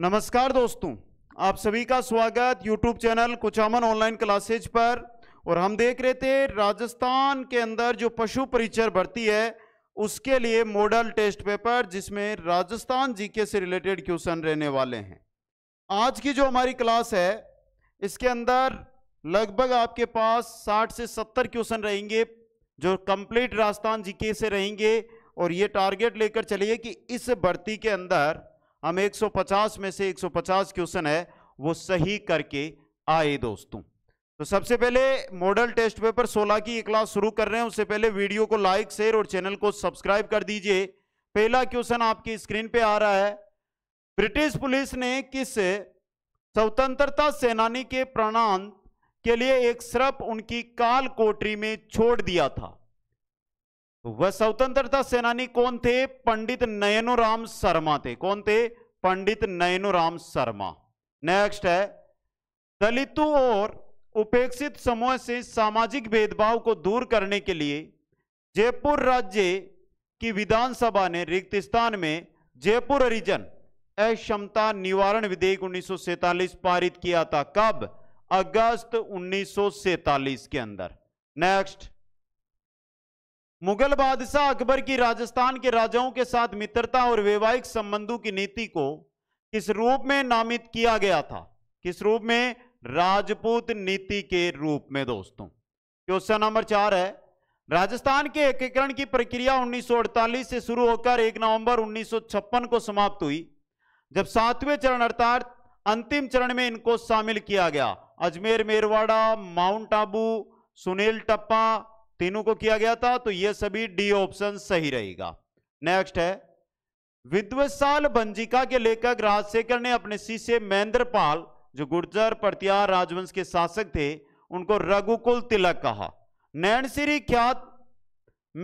नमस्कार दोस्तों आप सभी का स्वागत YouTube channel Kuchaman online classes पर और हम देख रहे थे राजस्थान के अंदर जो पशु परिचर भर्ती है उसके लिए मॉडल टेस्ट पेपर जिसमें राजस्थान जीके से रिलेटेड क्वेश्चन रहने वाले हैं आज की जो हमारी क्लास है इसके अंदर लगभग आपके पास 60 से 70 क्वेश्चन रहेंगे जो कंप्लीट राजस्थान जीके से रहेंगे और ये टारगेट लेकर चलिए कि इस भर्ती के अंदर हम 150 में से 150 क्वेश्चन है वो सही करके आए दोस्तों तो सबसे पहले मॉडल टेस्ट पेपर 16 की क्लास शुरू कर रहे हैं उससे पहले वीडियो को लाइक शेयर और चैनल को सब्सक्राइब कर दीजिए पहला क्वेश्चन आपकी स्क्रीन पे आ रहा है ब्रिटिश पुलिस ने किस स्वतंत्रता सेनानी के प्राणांत के लिए एक सर्प उनकी काल कोटरी में छोड़ दिया था वह स्वतंत्रता सेनानी कौन थे पंडित नयनोराम शर्मा थे कौन थे पंडित नयनोराम शर्मा नेक्स्ट है दलितों और उपेक्षित समूह से सामाजिक भेदभाव को दूर करने के लिए जयपुर राज्य की विधानसभा ने स्थान में जयपुर हरिजन अक्षमता निवारण विधेयक उन्नीस पारित किया था कब अगस्त उन्नीस के अंदर नेक्स्ट मुगल बादशाह अकबर की राजस्थान के राजाओं के साथ मित्रता और वैवाहिक संबंधों की नीति को किस रूप में नामित किया गया था किस रूप में राजपूत नीति के रूप में दोस्तों क्वेश्चन नंबर चार है राजस्थान के एकीकरण की प्रक्रिया 1948 से शुरू होकर 1 नवंबर 1956 को समाप्त हुई जब सातवें चरण अर्थात अंतिम चरण में इनको शामिल किया गया अजमेर मेरवाड़ा माउंट आबू सुनील टप्पा तीनों को किया गया था तो ये सभी डी ऑप्शन सही रहेगा नेक्स्ट है विद्वसाल बंजिका के लेखक राजशेखर ने अपने शिष्य महेंद्रपाल जो गुर्जर प्रत्यार राजवंश के शासक थे उनको रघुकुल तिलक कहा नैनसिरी ख्यात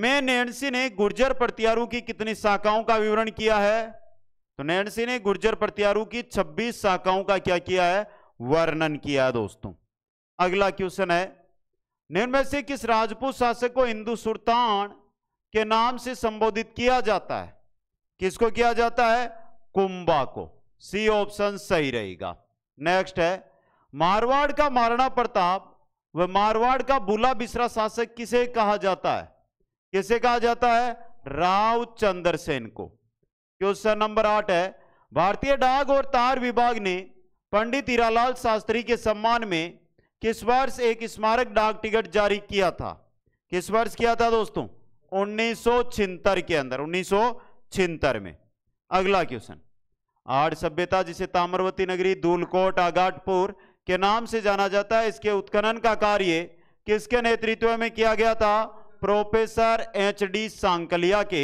में सिंह ने गुर्जर प्रत्यारू की कितनी शाखाओं का विवरण किया है तो सिंह ने गुर्जर प्रत्यारू की 26 शाखाओं का क्या किया है वर्णन किया है दोस्तों अगला क्वेश्चन है निम्न से किस राजपूत शासक को हिंदू सुल्तान के नाम से संबोधित किया जाता है किसको किया जाता है कुंबा को सी ऑप्शन सही रहेगा नेक्स्ट है मारवाड़ का महाराणा प्रताप व मारवाड़ का बुला बिश्रा शासक किसे कहा जाता है किसे कहा जाता है राव चंद्रसेन को क्वेश्चन नंबर आठ है भारतीय डाक और तार विभाग ने पंडित हीरालाल शास्त्री के सम्मान में किस वर्ष एक स्मारक डाक टिकट जारी किया था किस वर्ष किया था दोस्तों उन्नीस के अंदर उन्नीस में अगला क्वेश्चन आठ सभ्यता जिसे ताम्रवती नगरी धूलकोट आगाटपुर के नाम से जाना जाता है इसके उत्खनन का कार्य किसके नेतृत्व में किया गया था प्रोफेसर एच डी सांकलिया के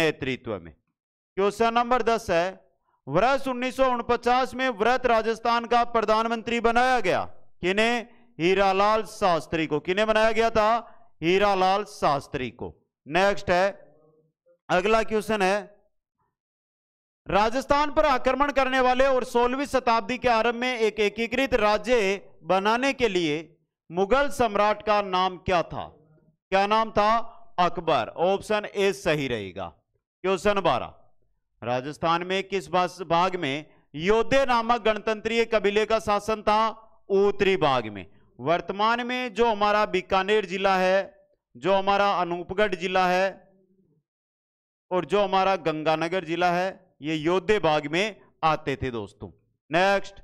नेतृत्व में क्वेश्चन नंबर दस है वर्ष उन्नीस में व्रत राजस्थान का प्रधानमंत्री बनाया गया किने हीरालाल शास्त्री को किने बनाया गया था हीरालाल शास्त्री को नेक्स्ट है अगला क्वेश्चन है राजस्थान पर आक्रमण करने वाले और 16वीं शताब्दी के आरंभ में एक एकीकृत राज्य बनाने के लिए मुगल सम्राट का नाम क्या था क्या नाम था अकबर ऑप्शन ए सही रहेगा क्वेश्चन बारह राजस्थान में किस भाग में योद्धे नामक गणतंत्रीय कबीले का शासन था उत्तरी भाग में वर्तमान में जो हमारा बीकानेर जिला है जो हमारा अनूपगढ़ जिला है और जो हमारा गंगानगर जिला है ये योद्धे भाग में आते थे दोस्तों नेक्स्ट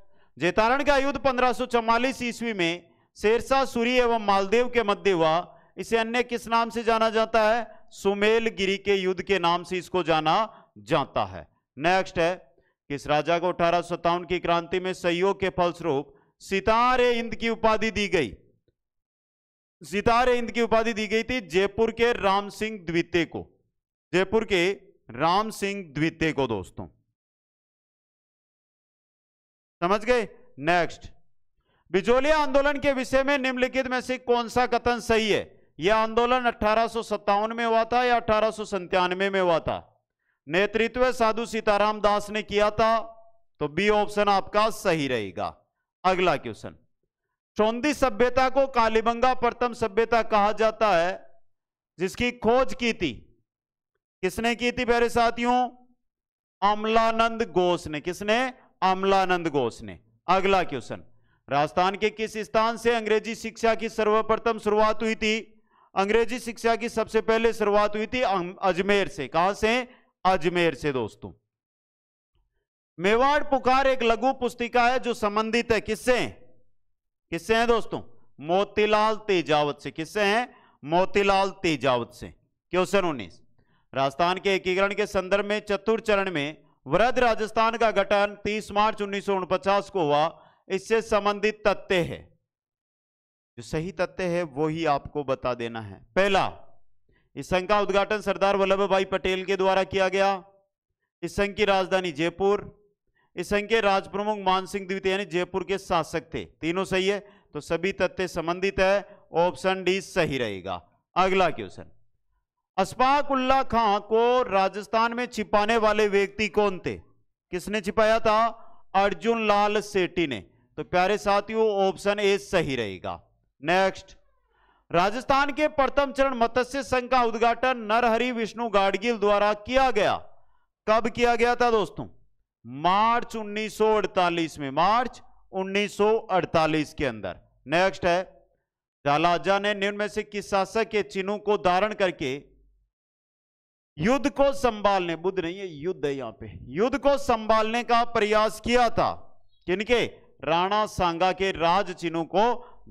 जेतारण का युद्ध 1544 ईस्वी में शेरशाह सूरी एवं मालदेव के मध्य हुआ इसे अन्य किस नाम से जाना जाता है सुमेल गिरी के युद्ध के नाम से इसको जाना जाता है नेक्स्ट है किस राजा को अठारह की क्रांति में सहयोग के फलस्वरूप सितारे इंद की उपाधि दी गई सितारे इंद की उपाधि दी गई थी जयपुर के राम सिंह द्वितीय को जयपुर के राम सिंह द्वितीय को दोस्तों समझ गए नेक्स्ट बिजोलिया आंदोलन के विषय में निम्नलिखित में से कौन सा कथन सही है यह आंदोलन अठारह में हुआ था या अठारह में हुआ था नेतृत्व साधु सीताराम दास ने किया था तो बी ऑप्शन आपका सही रहेगा अगला क्वेश्चन चौंदी सभ्यता को कालीबंगा प्रथम सभ्यता कहा जाता है जिसकी खोज की थी किसने की थी मेरे साथियों अमलानंद घोष ने किसने अमलानंद घोष ने अगला क्वेश्चन राजस्थान के किस स्थान से अंग्रेजी शिक्षा की सर्वप्रथम शुरुआत हुई थी अंग्रेजी शिक्षा की सबसे पहले शुरुआत हुई थी अजमेर से कहां से अजमेर से दोस्तों मेवाड़ पुकार एक लघु पुस्तिका है जो संबंधित है किससे किससे हैं दोस्तों मोतीलाल तेजावत से किससे हैं मोतीलाल तेजावत से क्वेश्चन उन्नीस राजस्थान के एकीकरण के संदर्भ में चतुर्थ चरण में वृद्ध राजस्थान का गठन 30 मार्च उन्नीस को हुआ इससे संबंधित तथ्य है जो सही तथ्य है वो ही आपको बता देना है पहला इस संघ का उद्घाटन सरदार वल्लभ भाई पटेल के द्वारा किया गया इस संघ की राजधानी जयपुर इस संघ के राज प्रमुख मान सिंह द्वितीय यानी जयपुर के शासक थे तीनों सही है तो सभी तथ्य संबंधित है ऑप्शन डी सही रहेगा अगला क्वेश्चन अस्पाक उल्ला खां को राजस्थान में छिपाने वाले व्यक्ति कौन थे किसने छिपाया था अर्जुन लाल सेठी ने तो प्यारे साथियों ऑप्शन ए सही रहेगा नेक्स्ट राजस्थान के प्रथम चरण मत्स्य संघ का उद्घाटन नरहरि विष्णु गाडगिल द्वारा किया गया कब किया गया था दोस्तों मार्च 1948 में मार्च 1948 के अंदर नेक्स्ट है जालाजा ने निम्न में से किस शासक के चिन्हों को धारण करके युद्ध को संभालने बुद्ध नहीं है युद्ध है यहां पे युद्ध को संभालने का प्रयास किया था किनके राणा सांगा के राज चिन्हों को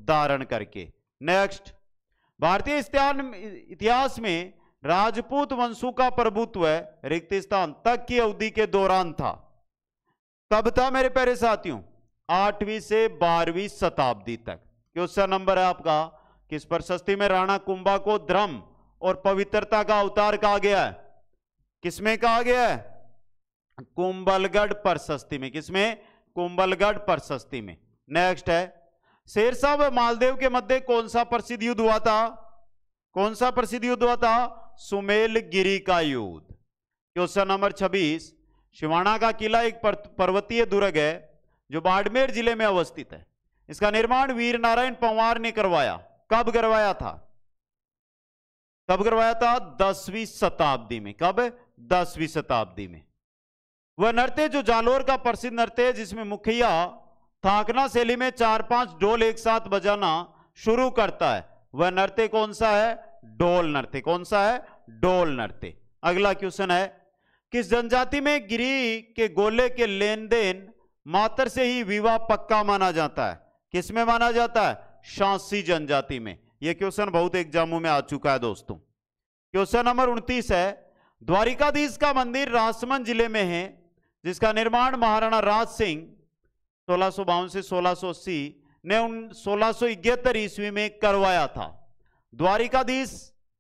धारण करके नेक्स्ट भारतीय इतिहास में राजपूत वंशों का प्रभुत्व रिक्त स्थान तक की अवधि के दौरान था कब था मेरे प्यारे साथियों आठवीं से बारहवीं शताब्दी तक क्वेश्चन नंबर है आपका किस प्रशस्ति में राणा कुंभा को धर्म और पवित्रता का अवतार कहा गया है किसमें कहा गया है कुंबलगढ़ प्रशस्ति में किसमें कुंबलगढ़ प्रशस्ति में नेक्स्ट है शेरशाह व मालदेव के मध्य कौन सा प्रसिद्ध युद्ध हुआ था कौन सा प्रसिद्ध युद्ध हुआ था सुमेल गिरी का युद्ध क्वेश्चन नंबर छब्बीस शिवाणा का किला एक पर्वतीय दुर्ग है जो बाड़मेर जिले में अवस्थित है इसका निर्माण वीर नारायण पंवार ने करवाया कब करवाया था कब करवाया था दसवीं शताब्दी में कब दसवीं शताब्दी में वह नृत्य जो जालोर का प्रसिद्ध नृत्य है जिसमें मुखिया थाकना शैली में चार पांच डोल एक साथ बजाना शुरू करता है वह नृत्य कौन सा है डोल नृत्य कौन सा है डोल नृत्य अगला क्वेश्चन है कि जनजाति में गिरी के गोले के लेन देन मातर से ही विवाह पक्का माना जाता है किस में माना जाता है शांसी जनजाति में यह क्वेश्चन बहुत एग्जामों में आ चुका है दोस्तों क्वेश्चन नंबर उनतीस है द्वारिकाधीश का मंदिर राजसमंद जिले में है जिसका निर्माण महाराणा राज सिंह सोलह से सोलह ने उन सोलह ईस्वी में करवाया था द्वारिकाधीश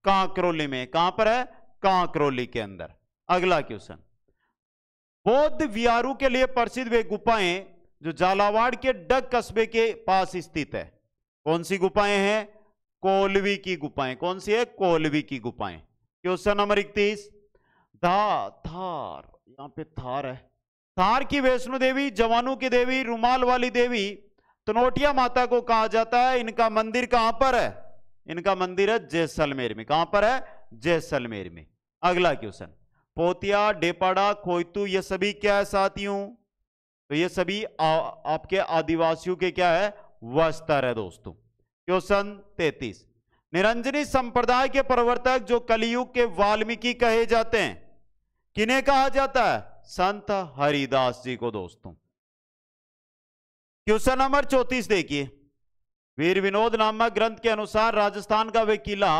कांकरोली में कहां पर है कांकरोली के अंदर अगला क्वेश्चन बौद्ध विहारू के लिए प्रसिद्ध वे गुफाएं जो झालावाड़ के डग कस्बे के पास स्थित है कौन सी गुफाएं हैं कोलवी की गुफाएं कौन सी है कोलवी की गुफाएं क्वेश्चन नंबर इकतीस धा थार यहां पे थार है थार की वैष्णो देवी जवानों की देवी रुमाल वाली देवी तनोटिया माता को कहा जाता है इनका मंदिर कहां पर है इनका मंदिर है जैसलमेर में कहां पर है जैसलमेर में अगला क्वेश्चन पोतिया डेपाड़ा खोइतू ये सभी क्या है साथियों तो ये सभी आ, आपके आदिवासियों के क्या है वस्तर है दोस्तों क्वेश्चन तैतीस निरंजनी संप्रदाय के प्रवर्तक जो कलियुग के वाल्मीकि कहे जाते हैं किन्हें कहा जाता है संत हरिदास जी को दोस्तों क्वेश्चन नंबर चौतीस देखिए वीर विनोद नामक ग्रंथ के अनुसार राजस्थान का वे किला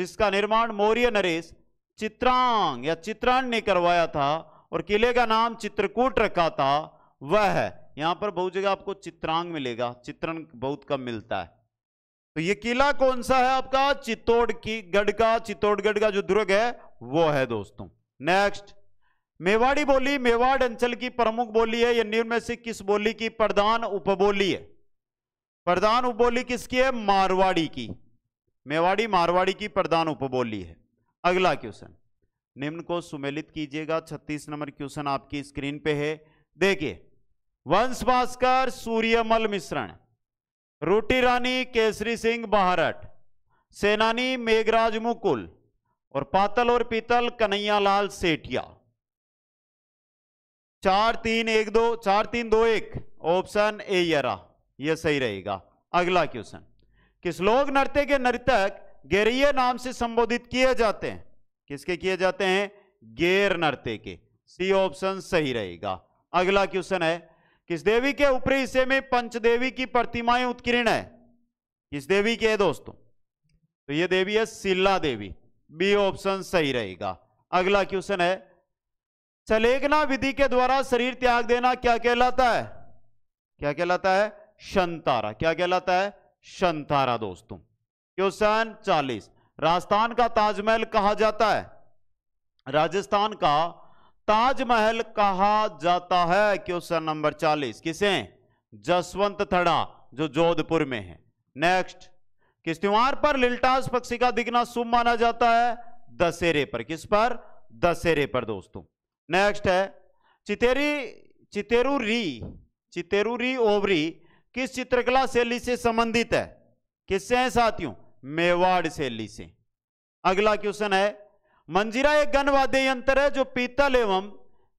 जिसका निर्माण मौर्य नरेश चित्रांग या चित्रण ने करवाया था और किले का नाम चित्रकूट रखा था वह है पर बहुत जगह आपको चित्रांग मिलेगा चित्रण बहुत कम मिलता है तो ये किला कौन सा है आपका चित्तौड़ की गढ़ का चित्तौड़गढ़ का जो दुर्ग है वो है दोस्तों नेक्स्ट मेवाड़ी बोली मेवाड़ अंचल की प्रमुख बोली है यह निम्न से किस बोली की प्रधान उपबोली है प्रधान उपबोली किसकी है मारवाड़ी की मेवाड़ी मारवाड़ी की प्रधान उपबोली है अगला क्वेश्चन निम्न को सुमेलित कीजिएगा 36 नंबर क्वेश्चन आपकी स्क्रीन पे है देखिए वंश भास्कर सूर्यमल मिश्रण रोटी रानी केसरी सिंह बहारट सेनानी मेघराज मुकुल और पातल और पीतल कन्हैयालाल सेठिया चार तीन एक दो चार तीन दो एक ऑप्शन ए यरा यह सही रहेगा अगला क्वेश्चन किस लोग नृत्य के नर्तक गेरिय नाम से संबोधित किए जाते हैं किसके किए जाते हैं गेर नर्ते के सी ऑप्शन सही रहेगा अगला क्वेश्चन है किस देवी के ऊपरी हिस्से में पंचदेवी की प्रतिमाएं उत्कीर्ण है किस देवी के है दोस्तों तो ये देवी है सिल्ला देवी बी ऑप्शन सही रहेगा अगला क्वेश्चन है सलेगना विधि के द्वारा शरीर त्याग देना क्या कहलाता है क्या कहलाता है शंतारा क्या कहलाता है शंतारा दोस्तों क्वेश्चन चालीस राजस्थान का ताजमहल कहा जाता है राजस्थान का ताजमहल कहा जाता है क्वेश्चन नंबर चालीस किसे जसवंत थड़ा जो जोधपुर में है नेक्स्ट किस त्योहार पर लिल्टास पक्षी का दिखना शुभ माना जाता है दशहरे पर किस पर दशहरे पर दोस्तों नेक्स्ट है चितेरी चितेरूरी चितेरूरी ओवरी किस चित्रकला शैली से संबंधित है किससे है साथियों मेवाड़ शैली से अगला क्वेश्चन है मंजिरा एक गन वाद्य यंत्र है जो पीतल एवं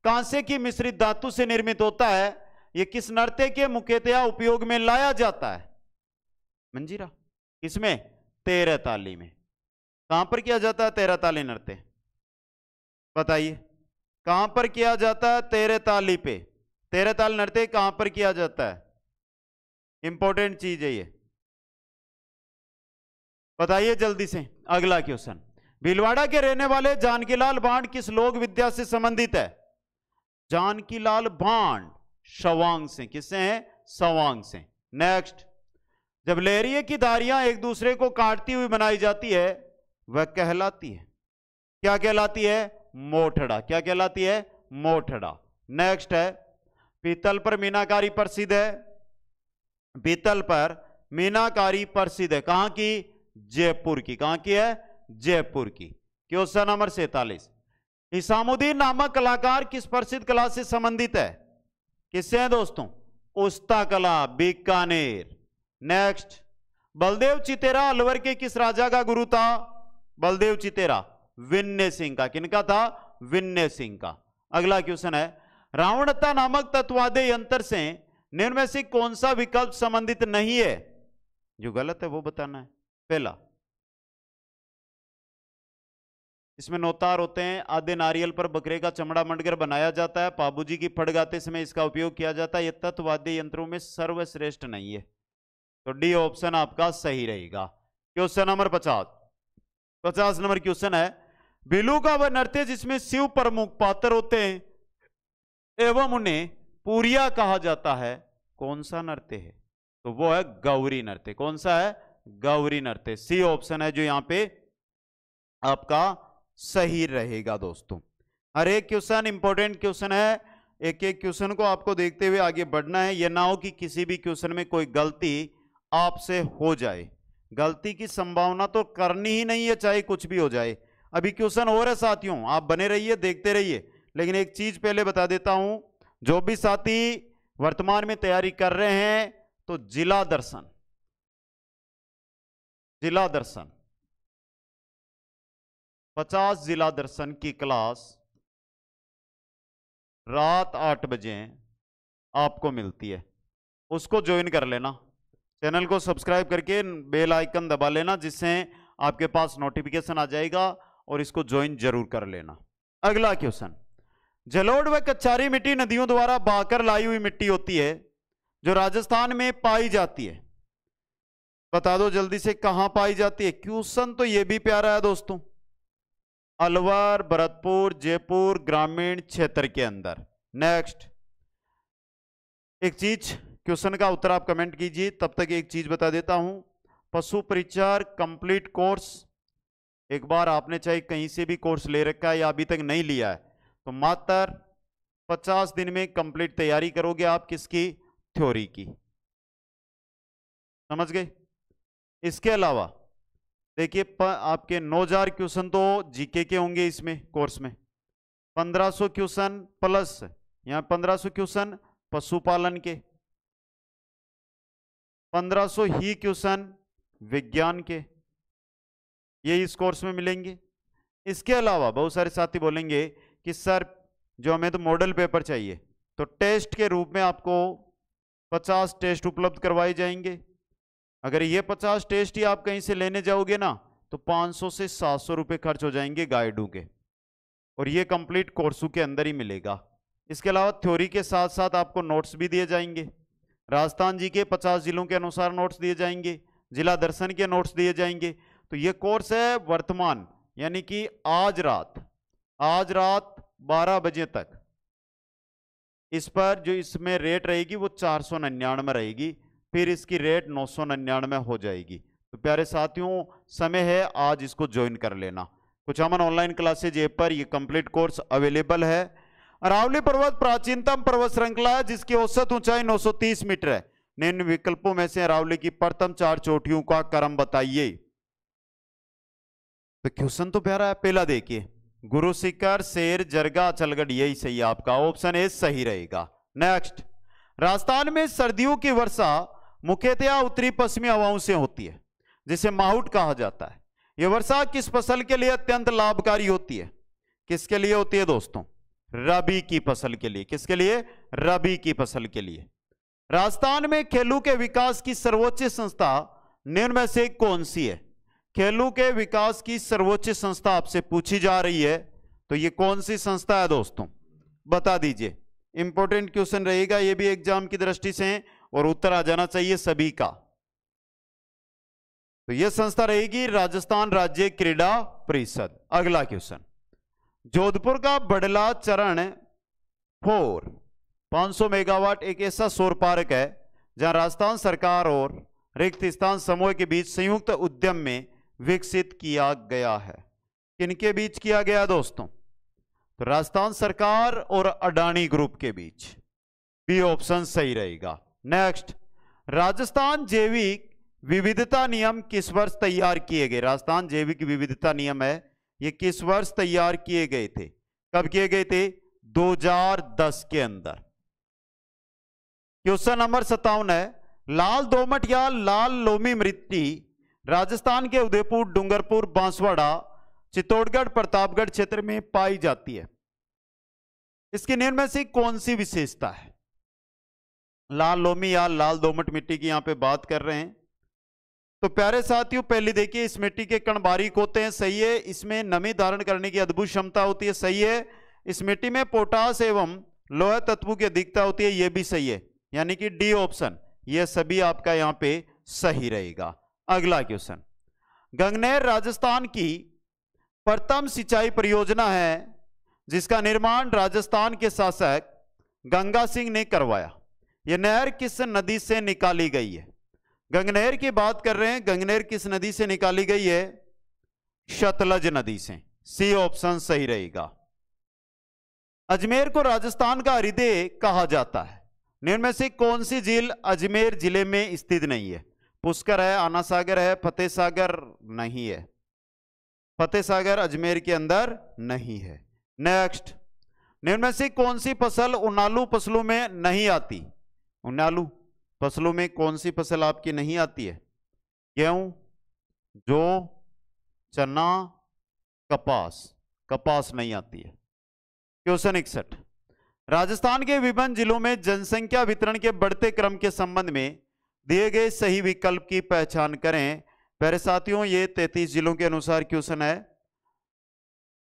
कांसे की मिश्रित धातु से निर्मित होता है यह किस नृत्य के मुख्यतया उपयोग में लाया जाता है मंजिरा इसमें तेरह ताली में कहां पर किया जाता है तेरह ताली नृत्य बताइए कहां पर किया जाता है तेरह ताली पे तेरह ताल नृत्य कहां पर किया जाता है इंपॉर्टेंट चीज है ये बताइए जल्दी से अगला क्वेश्चन भीलवाड़ा के रहने वाले जानकीलाल बांड किस लोक विद्या से संबंधित है जानकीलाल बांड सवांग से किससे हैं सवांग से नेक्स्ट जब लेरिए की धारियां एक दूसरे को काटती हुई बनाई जाती है वह कहलाती है क्या कहलाती है मोठड़ा क्या कहलाती है मोठड़ा नेक्स्ट है पीतल पर मीनाकारी प्रसिद्ध है पीतल पर मीनाकारी प्रसिद्ध है कहां की जयपुर की कहां की है जयपुर की क्वेश्चन नंबर सैतालीस हिसामुद्दीन नामक कलाकार किस प्रसिद्ध कला से संबंधित है किससे है दोस्तों उस्ता कला बीकानेर नेक्स्ट बलदेव चितेरा अलवर के किस राजा का गुरु था बलदेव चितेरा विन्य सिंह का किनका था विन्य सिंह का अगला क्वेश्चन है रावणता नामक तत्वादे यंत्र से निर्मय से कौन सा विकल्प संबंधित नहीं है जो गलत है वो बताना है फेला इसमें नौतार होते हैं आधे नारियल पर बकरे का चमड़ा मंडकर बनाया जाता है पाबूजी की फटगाते समय इसका उपयोग किया जाता है यह तत्ववाद्य यंत्रों में सर्वश्रेष्ठ नहीं है तो डी ऑप्शन आपका सही रहेगा क्वेश्चन नंबर पचास पचास नंबर क्वेश्चन है बिलू का वह नृत्य जिसमें शिव प्रमुख पात्र होते हैं एवं उन्हें पूरिया कहा जाता है कौन सा नृत्य है तो वो है गौरी नृत्य कौन सा है गौरी नृत्य सी ऑप्शन है जो यहां पे आपका सही रहेगा दोस्तों हर एक क्वेश्चन इंपॉर्टेंट क्वेश्चन है एक एक क्वेश्चन को आपको देखते हुए आगे बढ़ना है यह ना हो कि किसी भी क्वेश्चन में कोई गलती आपसे हो जाए गलती की संभावना तो करनी ही नहीं है चाहे कुछ भी हो जाए अभी क्वेश्चन हो रहे साथियों आप बने रहिए देखते रहिए लेकिन एक चीज पहले बता देता हूं जो भी साथी वर्तमान में तैयारी कर रहे हैं तो जिला दर्शन जिला दर्शन पचास जिला दर्शन की क्लास रात आठ बजे आपको मिलती है उसको ज्वाइन कर लेना चैनल को सब्सक्राइब करके बेल आइकन दबा लेना जिससे आपके पास नोटिफिकेशन आ जाएगा और इसको ज्वाइन जरूर कर लेना अगला क्वेश्चन जलोड़ व कच्चारी मिट्टी नदियों द्वारा बाकर लाई हुई मिट्टी होती है जो राजस्थान में पाई जाती है बता दो जल्दी से कहां पाई जाती है क्यूसन तो ये भी प्यारा है दोस्तों अलवर भरतपुर जयपुर ग्रामीण क्षेत्र के अंदर नेक्स्ट एक चीज क्वेश्चन का उत्तर आप कमेंट कीजिए तब तक एक चीज बता देता हूं पशु परिचार कंप्लीट कोर्स एक बार आपने चाहे कहीं से भी कोर्स ले रखा है या अभी तक नहीं लिया है तो मात्र पचास दिन में कंप्लीट तैयारी करोगे आप किसकी थ्योरी की समझ गए इसके अलावा देखिए आपके 9000 क्वेश्चन तो जीके के होंगे इसमें कोर्स में 1500 क्वेश्चन प्लस यहाँ 1500 क्वेश्चन पशुपालन के 1500 ही क्वेश्चन विज्ञान के ये इस कोर्स में मिलेंगे इसके अलावा बहुत सारे साथी बोलेंगे कि सर जो हमें तो मॉडल पेपर चाहिए तो टेस्ट के रूप में आपको 50 टेस्ट उपलब्ध करवाए जाएंगे अगर ये पचास टेस्ट ही आप कहीं से लेने जाओगे ना तो 500 से 700 रुपए खर्च हो जाएंगे गाइडों के और ये कंप्लीट कोर्सों के अंदर ही मिलेगा इसके अलावा थ्योरी के साथ साथ आपको नोट्स भी दिए जाएंगे राजस्थान जी के 50 जिलों के अनुसार नोट्स दिए जाएंगे जिला दर्शन के नोट्स दिए जाएंगे तो ये कोर्स है वर्तमान यानी कि आज रात आज रात बारह बजे तक इस पर जो इसमें रेट रहेगी वो चार सौ निन्यानवे रहेगी फिर इसकी रेट नौ सौ निन्यानवे हो जाएगी तो प्यारे साथियों समय है आज इसको ज्वाइन कर लेना कुछ अमन ऑनलाइन क्लासेज ऐप पर यह कंप्लीट कोर्स अवेलेबल है अरावली पर्वत प्राचीनतम पर्वत श्रृंखला है जिसकी औसत ऊंचाई 930 मीटर है निम्न विकल्पों में से अरावली की प्रथम चार चोटियों का क्रम बताइए तो क्वेश्चन तो प्यारा है पहला देखिए गुरु शिखर शेर जरगा अचलगढ़ यही सही आपका ऑप्शन ए सही रहेगा नेक्स्ट राजस्थान में सर्दियों की वर्षा मुख्यतया उत्तरी पश्चिमी हवाओं से होती है जिसे माउट कहा जाता है यह वर्षा किस फसल के लिए अत्यंत लाभकारी होती है किसके लिए होती है दोस्तों रबी की फसल के लिए किसके लिए रबी की फसल के लिए राजस्थान में खेलू के विकास की सर्वोच्च संस्था निम्न में से कौन सी है खेलू के विकास की सर्वोच्च संस्था आपसे पूछी जा रही है तो ये कौन सी संस्था है दोस्तों बता दीजिए इंपॉर्टेंट क्वेश्चन रहेगा ये भी एग्जाम की दृष्टि से है और उत्तर आ जाना चाहिए सभी का तो यह संस्था रहेगी राजस्थान राज्य क्रीडा परिषद अगला क्वेश्चन जोधपुर का बडला चरण फोर 500 मेगावाट एक ऐसा सौर पार्क है जहां राजस्थान सरकार और रिक्त स्थान समूह के बीच संयुक्त उद्यम में विकसित किया गया है किनके बीच किया गया दोस्तों तो राजस्थान सरकार और अडानी ग्रुप के बीच बी ऑप्शन सही रहेगा नेक्स्ट राजस्थान जैविक विविधता नियम किस वर्ष तैयार किए गए राजस्थान जैविक विविधता नियम है ये किस वर्ष तैयार किए गए थे कब किए गए थे 2010 के अंदर क्वेश्चन नंबर सत्तावन है लाल दोमट या लाल लोमी मृत्यु राजस्थान के उदयपुर डूंगरपुर बांसवाड़ा चित्तौड़गढ़ प्रतापगढ़ क्षेत्र में पाई जाती है इसके निर्णय से कौन सी विशेषता है लाल लोमी या लाल दोमट मिट्टी की यहाँ पे बात कर रहे हैं तो प्यारे साथियों पहले देखिए इस मिट्टी के कण बारीक होते हैं सही है इसमें नमी धारण करने की अद्भुत क्षमता होती है सही है इस मिट्टी में पोटास एवं लोह तत्व की अधिकता होती है यह भी सही है यानी कि डी ऑप्शन यह सभी आपका यहाँ पे सही रहेगा अगला क्वेश्चन गंगनेर राजस्थान की प्रथम सिंचाई परियोजना है जिसका निर्माण राजस्थान के शासक गंगा सिंह ने करवाया ये नहर किस नदी से निकाली गई है गंगनहर की बात कर रहे हैं गंगनहर किस नदी से निकाली गई है शतलज नदी से सी ऑप्शन सही रहेगा अजमेर को राजस्थान का हृदय कहा जाता है निम्न से कौन सी झील अजमेर जिले में स्थित नहीं है पुष्कर है आना सागर है फतेह सागर नहीं है फतेह सागर अजमेर के अंदर नहीं है नेक्स्ट निम्न से कौन सी फसल उनालू फसलों में नहीं आती उन्हें आलू फसलों में कौन सी फसल आपकी नहीं आती है गेहूं जो चना कपास कपास नहीं आती है क्वेश्चन इकसठ राजस्थान के विभिन्न जिलों में जनसंख्या वितरण के बढ़ते क्रम के संबंध में दिए गए सही विकल्प की पहचान करें पहले साथियों ये तैतीस जिलों के अनुसार क्वेश्चन है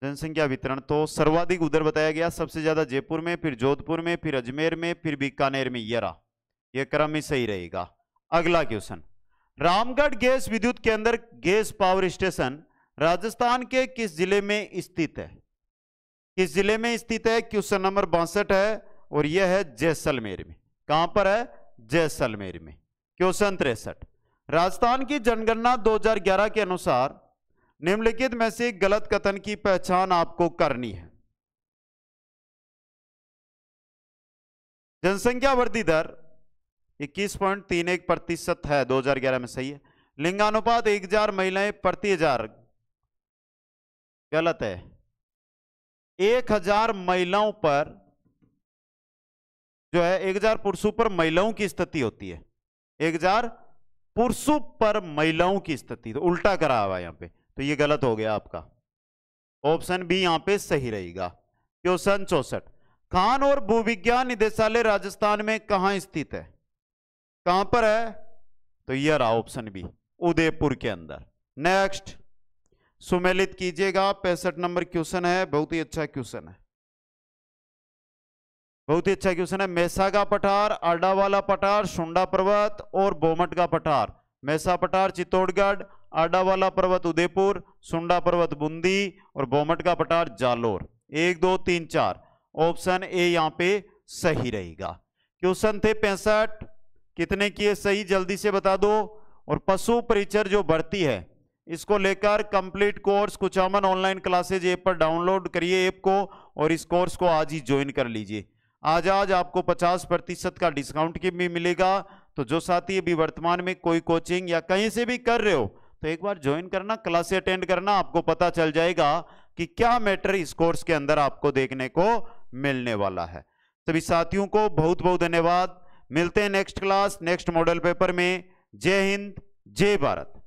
जनसंख्या वितरण तो सर्वाधिक उधर बताया गया सबसे ज्यादा जयपुर में फिर जोधपुर में फिर अजमेर में फिर बीकानेर में यरा रहा यह क्रम ही सही रहेगा अगला क्वेश्चन रामगढ़ गैस विद्युत के अंदर गैस पावर स्टेशन राजस्थान के किस जिले में स्थित है किस जिले में स्थित है क्वेश्चन नंबर बासठ है और यह है जैसलमेर में कहां पर है जैसलमेर में क्वेश्चन तिरसठ राजस्थान की जनगणना 2011 के अनुसार निम्नलिखित में से गलत कथन की पहचान आपको करनी है जनसंख्या वृद्धि दर इक्कीस पॉइंट तीन एक प्रतिशत है 2011 में सही है लिंगानुपात एक हजार महिलाएं प्रति हजार गलत है एक हजार महिलाओं पर जो है एक हजार पुरुषों पर महिलाओं की स्थिति होती है एक हजार पुरुषों पर महिलाओं की स्थिति तो उल्टा करा हुआ है यहां पे तो ये गलत हो गया आपका ऑप्शन बी यहां पे सही रहेगा क्वेश्चन चौसठ खान और भूविज्ञान निदेशालय राजस्थान में कहा स्थित है कहां पर है तो यह रहा ऑप्शन बी उदयपुर के अंदर नेक्स्ट सुमेलित कीजिएगा पैंसठ नंबर क्वेश्चन है बहुत ही अच्छा क्वेश्चन है बहुत ही अच्छा क्वेश्चन है का पठार अड्डावाला पठार सुंडा पर्वत और बोमट का पठार मैसा पठार चित्तौड़गढ़ आडावाला पर्वत उदयपुर सुंडा पर्वत बूंदी और बोमट का पठार जालोर एक दो तीन चार ऑप्शन ए यहाँ पे सही रहेगा क्वेश्चन थे पैंसठ कितने किए सही जल्दी से बता दो और पशु परिचर जो बढ़ती है इसको लेकर complete course Kuchaman online classes app पर डाउनलोड करिए ऐप को और इस कोर्स को आज ही ज्वाइन कर लीजिए आज आज आपको 50 प्रतिशत का डिस्काउंट भी मिलेगा तो जो साथी अभी वर्तमान में कोई कोचिंग या कहीं से भी कर रहे हो तो एक बार ज्वाइन करना क्लासे अटेंड करना आपको पता चल जाएगा कि क्या मैटर इस कोर्स के अंदर आपको देखने को मिलने वाला है सभी साथियों को बहुत बहुत धन्यवाद मिलते हैं next class next model paper में जय हिंद जय भारत